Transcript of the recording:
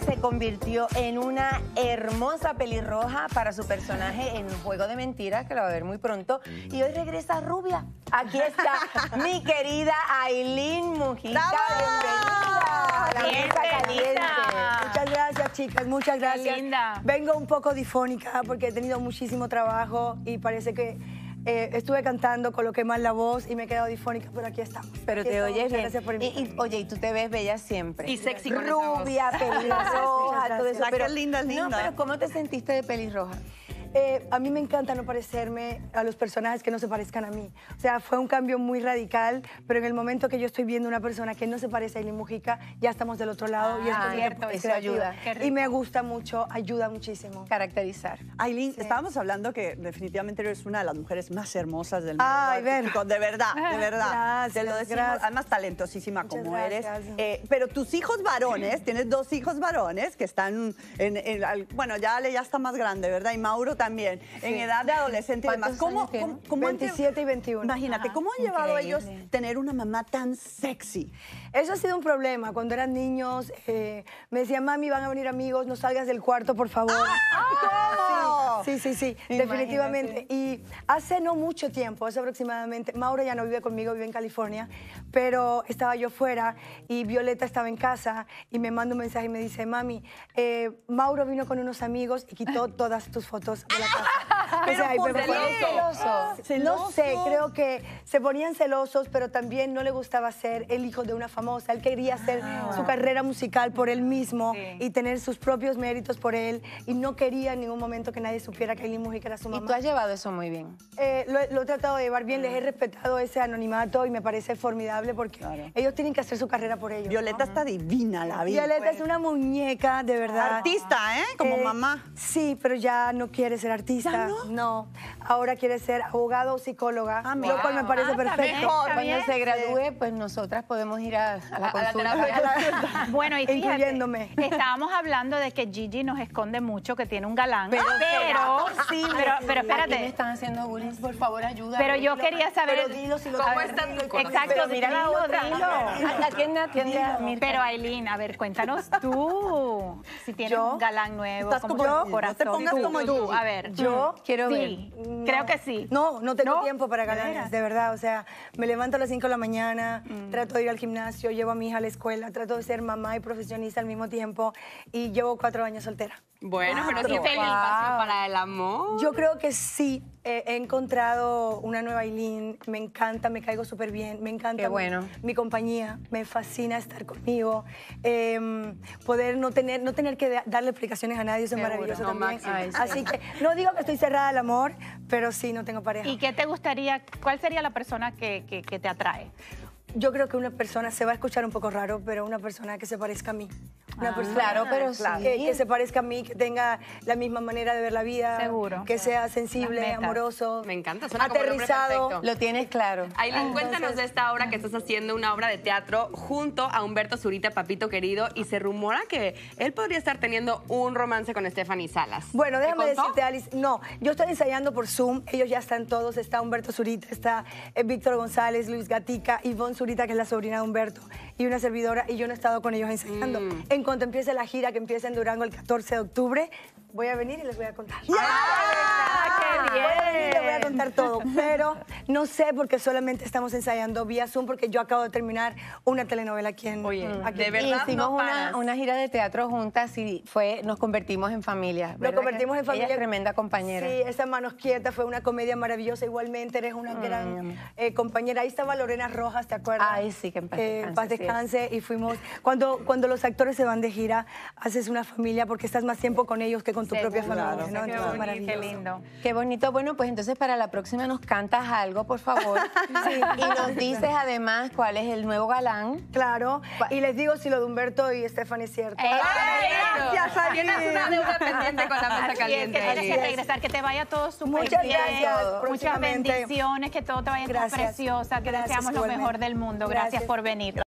se convirtió en una hermosa pelirroja para su personaje en un Juego de Mentiras, que lo va a ver muy pronto. Y hoy regresa rubia. Aquí está mi querida Aileen Mujica. Bienvenida Muchas gracias, chicas. Muchas gracias. Vengo un poco difónica porque he tenido muchísimo trabajo y parece que eh, estuve cantando, coloqué mal la voz y me he quedado difónica, pero aquí estamos. Pero te oyes gracias Por oye, y tú te ves bella siempre. Y sexy con Rubia, pelirroja, todo eso. Pero, linda, linda. No, pero ¿cómo te sentiste de pelirroja? Eh, a mí me encanta no parecerme a los personajes que no se parezcan a mí. O sea, fue un cambio muy radical, pero en el momento que yo estoy viendo una persona que no se parece a Eileen Mujica, ya estamos del otro lado y esto cierto, eso ayuda. Y me gusta mucho, ayuda muchísimo. Caracterizar. Aileen, estábamos hablando que definitivamente eres una de las mujeres más hermosas del mundo. Ay, ver. De verdad, de verdad. Gracias, lo además talentosísima como eres. Eh, pero tus hijos varones, tienes dos hijos varones que están bueno, ya Ale ya está más grande, ¿verdad? Y Mauro también, en edad de adolescente y demás. ¿Cómo, 27 y 21. Imagínate, ¿cómo han llevado ellos tener una mamá tan sexy? Eso ha sido un problema. Cuando eran niños, eh, me decían, mami, van a venir amigos, no salgas del cuarto, por favor. Ah, ah, Sí, sí, sí, definitivamente. Y hace no mucho tiempo, hace aproximadamente, Mauro ya no vive conmigo, vive en California, pero estaba yo fuera y Violeta estaba en casa y me manda un mensaje y me dice, mami, eh, Mauro vino con unos amigos y quitó todas tus fotos de la casa. o sea, ah, No sé, creo que se ponían celosos, pero también no le gustaba ser el hijo de una famosa. Él quería hacer ah. su carrera musical por él mismo y tener sus propios méritos por él. Y no quería en ningún momento que nadie supiera que Aileen Mujica era su mamá. Y tú has llevado eso muy bien. Eh, lo, he tratado de llevar bien, les he ah. respetado ese anonimato y me parece formidable porque ellos tienen que hacer su carrera por ellos. Violeta está divina, la vida. Violeta pues. es una muñeca, de verdad. Artista, ¿eh? Como eh, mamá. Sí, pero ya no quiere ser artista. No, ahora quiere ser abogado o psicóloga, ah, lo cual me parece ah, perfecto. Cuando se gradúe, pues nosotras podemos ir a, a la consulta. bueno, y fíjate, Estábamos hablando de que Gigi nos esconde mucho, que tiene un galán, pero, pero, sí, pero, espérate. están haciendo bullying, por favor, ayuda. Pero yo quería saber pero dilo, si lo cómo están. Exacto, mira, dilo, quién me atiende. Pero Aileen, a ver, cuéntanos tú si tienes un galán nuevo, como, yo, corazón. No te pongas como tú. A ver, yo mm. quiero sí, creo que sí. No, no tengo tiempo para galanes, de verdad. O sea, me levanto a las 5 de la mañana, mm. trato de ir al gimnasio, llevo a mi hija a la escuela, trato de ser mamá y profesionista al mismo tiempo y llevo cuatro años soltera. Bueno, pero es el para el amor. Yo creo que sí. he encontrado una nueva Aileen, me encanta, me caigo súper bien, me encanta mi, compañía, me fascina estar conmigo, em, poder no tener, no tener que darle explicaciones a nadie, eso es maravilloso también. Así que no digo que estoy cerrada el amor, pero sí, no tengo pareja. ¿Y qué te gustaría, cuál sería la persona que te atrae? Yo creo que una persona, se va a escuchar un poco raro, pero una persona que se parezca a mí una pues ah, claro, pero Que, se parezca a mí, que tenga la misma manera de ver la vida. Seguro. Que sea sensible, amoroso. Me encanta, aterrizado. lo tienes claro. ahí ah, cuéntanos de esta obra que estás haciendo, una obra de teatro junto a Humberto Zurita, papito querido, y se rumora que él podría estar teniendo un romance con Stephanie Salas. Bueno, déjame decirte, Alice, no, yo estoy ensayando por Zoom, ellos ya están todos, está Humberto Zurita, está eh, Víctor González, Luis Gatica, Ivonne Zurita, que es la sobrina de Humberto, y una servidora y yo no he estado con ellos enseñando mm. En cuanto empiece la gira que empieza en Durango el 14 de octubre, voy a venir y les voy a contar voy a contar todo, pero no sé porque solamente estamos ensayando vía Zoom porque yo acabo de terminar una telenovela aquí en Oye, hicimos una, una, gira de teatro juntas y fue nos convertimos en familia. Nos convertimos en familia. tremenda compañera. Sí, esa manos quietas fue una comedia maravillosa igualmente, eres una mm. gran eh, compañera. Ahí estaba Lorena Rojas, ¿te acuerdas? ahí sí, que en paz descanse. y fuimos cuando cuando los actores se van de gira, haces una familia porque estás más tiempo con ellos que con tu propia familia, Qué, qué lindo bonito. Bueno, pues entonces para la próxima nos cantas algo, por favor. Y nos dices además cuál es el nuevo galán. Claro. Y les digo si lo de Humberto y Estefan es cierto. Gracias, Ari. Tienes una deuda pendiente con la mesa caliente. que tienes que regresar, que te vaya todo súper Muchas bien. Gracias, Muchas bendiciones, que todo te vaya tan preciosa. Te deseamos lo mejor del mundo. gracias por venir.